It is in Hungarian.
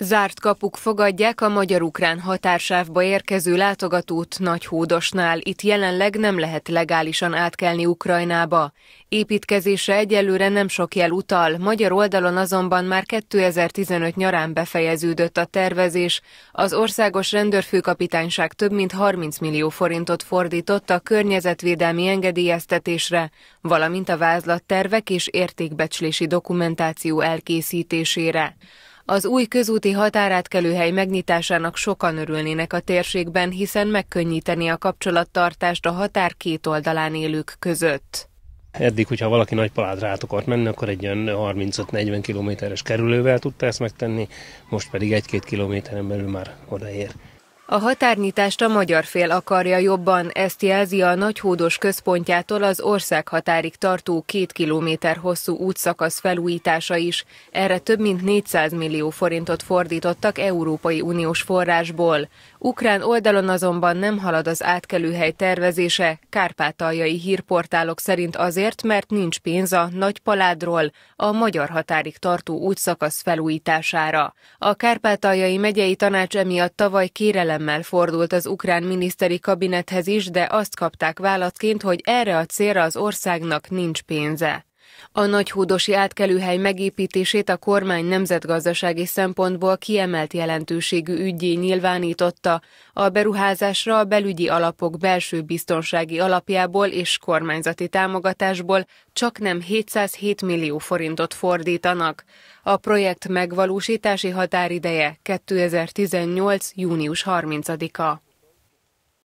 Zárt kapuk fogadják a magyar-ukrán határsávba érkező látogatót Nagyhódosnál. Itt jelenleg nem lehet legálisan átkelni Ukrajnába. Építkezése egyelőre nem sok jel utal, magyar oldalon azonban már 2015 nyarán befejeződött a tervezés. Az országos rendőrfőkapitányság több mint 30 millió forintot fordított a környezetvédelmi engedélyeztetésre, valamint a vázlattervek és értékbecslési dokumentáció elkészítésére. Az új közúti határátkelőhely megnyitásának sokan örülnének a térségben, hiszen megkönnyíteni a kapcsolattartást a határ két oldalán élők között. Eddig, hogyha valaki nagy paládra át akart menni, akkor egy olyan 35-40 kilométeres kerülővel tudta ezt megtenni, most pedig egy-két kilométeren belül már odaér. A határnyitást a magyar fél akarja jobban, ezt jelzi a Nagyhódos központjától az ország határig tartó két kilométer hosszú útszakasz felújítása is. Erre több mint 400 millió forintot fordítottak Európai Uniós forrásból. Ukrán oldalon azonban nem halad az átkelőhely tervezése, kárpátaljai hírportálok szerint azért, mert nincs pénz a paládról a magyar határig tartó útszakasz felújítására. A kárpátaljai megyei tanács emiatt tavaly kérelem kérelemmel fordult az ukrán miniszteri kabinethez is, de azt kapták válaszként, hogy erre a célra az országnak nincs pénze. A nagyhúdosi átkelőhely megépítését a kormány nemzetgazdasági szempontból kiemelt jelentőségű ügyé nyilvánította, a beruházásra a belügyi alapok belső biztonsági alapjából és kormányzati támogatásból csak nem 707 millió forintot fordítanak. A projekt megvalósítási határideje 2018. június 30-a.